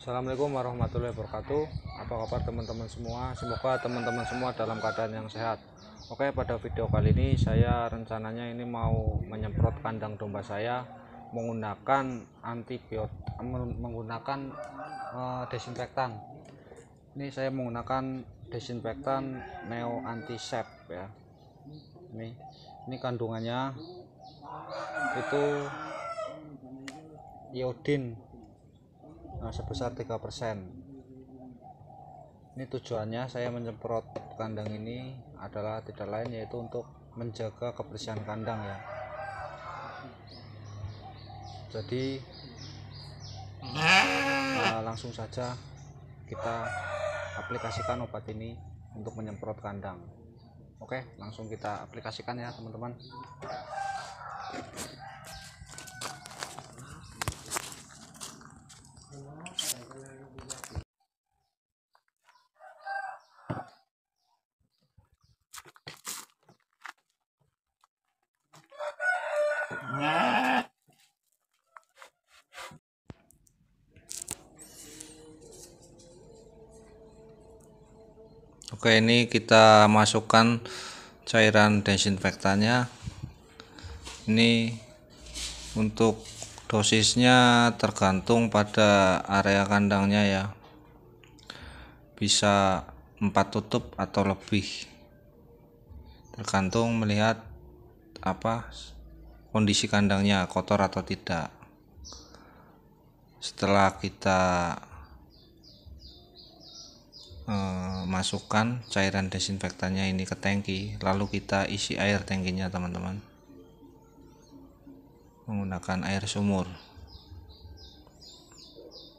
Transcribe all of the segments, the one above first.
Assalamualaikum warahmatullahi wabarakatuh Apa kabar teman-teman semua Semoga teman-teman semua dalam keadaan yang sehat Oke pada video kali ini Saya rencananya ini mau Menyemprot kandang domba saya Menggunakan antibiotik Menggunakan uh, Desinfektan Ini saya menggunakan Desinfektan Neo Antisep ya Ini, ini kandungannya Itu Iodin nah, sebesar 3% ini tujuannya saya menyemprot kandang ini adalah tidak lain yaitu untuk menjaga kebersihan kandang ya jadi nah, langsung saja kita aplikasikan obat ini untuk menyemprot kandang oke langsung kita aplikasikan ya teman-teman Oke, ini kita masukkan cairan desinfektannya. Ini untuk dosisnya tergantung pada area kandangnya ya. Bisa 4 tutup atau lebih. Tergantung melihat apa kondisi kandangnya kotor atau tidak. Setelah kita eh, masukkan cairan desinfektannya ini ke tangki lalu kita isi air tangkinya teman-teman menggunakan air sumur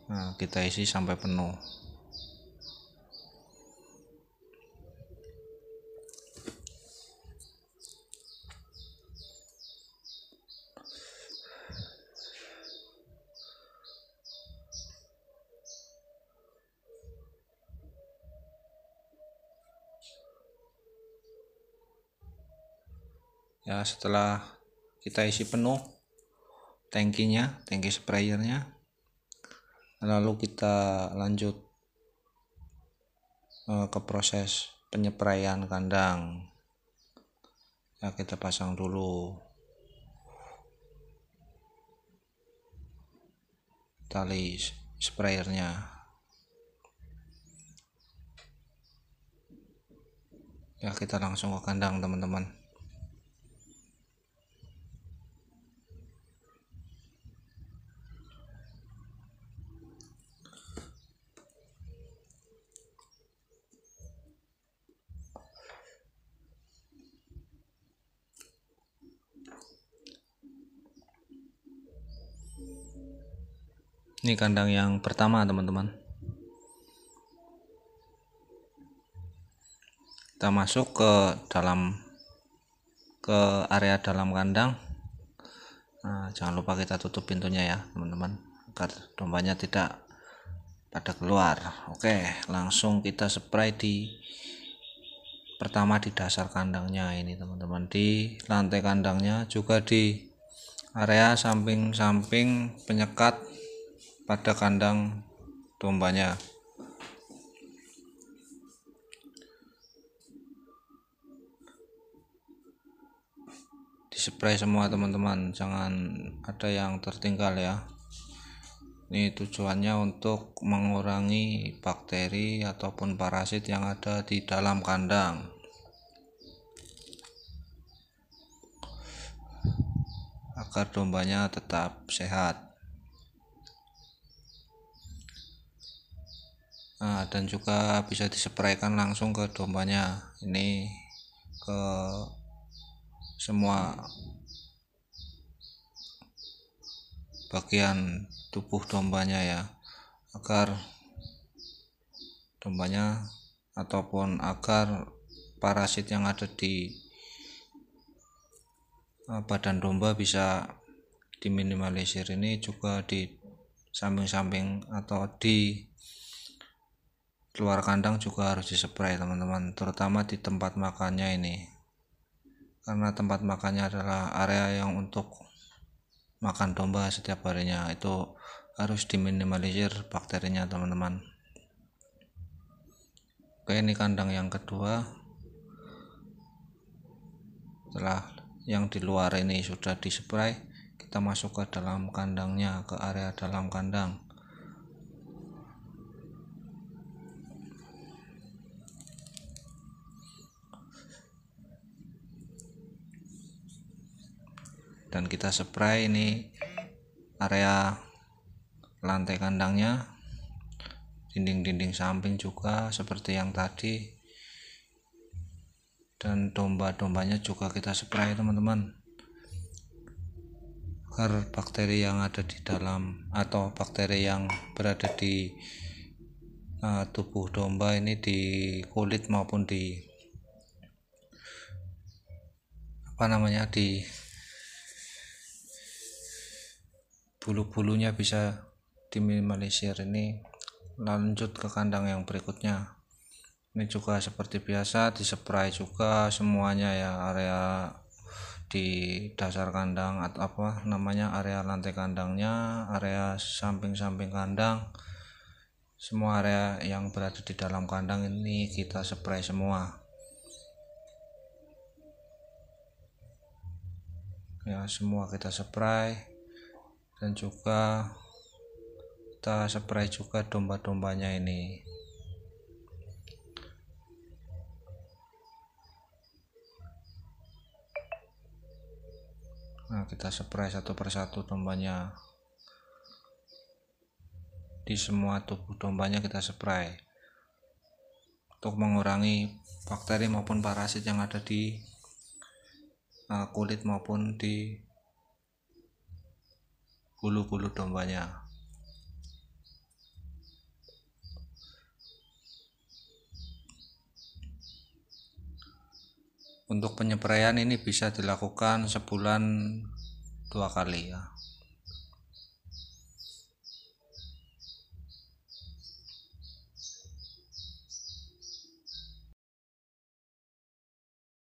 nah kita isi sampai penuh ya setelah kita isi penuh tangkinya tangki sprayernya lalu kita lanjut uh, ke proses penyepraian kandang ya kita pasang dulu tali sprayernya ya kita langsung ke kandang teman-teman Ini kandang yang pertama, teman-teman. Kita masuk ke dalam ke area dalam kandang. Nah, jangan lupa kita tutup pintunya ya, teman-teman, agar dombanya tidak pada keluar. Oke, langsung kita spray di pertama di dasar kandangnya ini, teman-teman, di lantai kandangnya juga di area samping-samping penyekat pada kandang dombanya. Spray semua teman-teman, jangan ada yang tertinggal ya. Ini tujuannya untuk mengurangi bakteri ataupun parasit yang ada di dalam kandang. Agar dombanya tetap sehat. nah, dan juga bisa disepraikan langsung ke dombanya ini ke semua bagian tubuh dombanya ya agar dombanya ataupun agar parasit yang ada di eh, badan domba bisa diminimalisir ini juga di samping-samping atau di luar kandang juga harus dispray teman-teman terutama di tempat makannya ini karena tempat makannya adalah area yang untuk makan domba setiap harinya itu harus diminimalisir bakterinya teman-teman oke ini kandang yang kedua setelah yang di luar ini sudah dispray kita masuk ke dalam kandangnya ke area dalam kandang dan kita spray ini area lantai kandangnya dinding-dinding samping juga seperti yang tadi dan domba-dombanya juga kita spray teman-teman agar bakteri yang ada di dalam atau bakteri yang berada di uh, tubuh domba ini di kulit maupun di apa namanya di bulu-bulunya bisa diminimalisir ini lanjut ke kandang yang berikutnya ini juga seperti biasa dispray juga semuanya ya area di dasar kandang atau apa namanya area lantai kandangnya area samping-samping kandang semua area yang berada di dalam kandang ini kita spray semua ya semua kita spray dan juga kita spray juga domba-dombanya ini nah kita spray satu persatu dombanya di semua tubuh dombanya kita spray untuk mengurangi bakteri maupun parasit yang ada di uh, kulit maupun di bulu-bulu dombanya. Untuk penyepraian ini bisa dilakukan sebulan dua kali ya.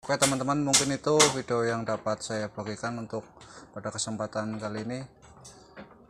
Oke teman-teman mungkin itu video yang dapat saya bagikan untuk pada kesempatan kali ini.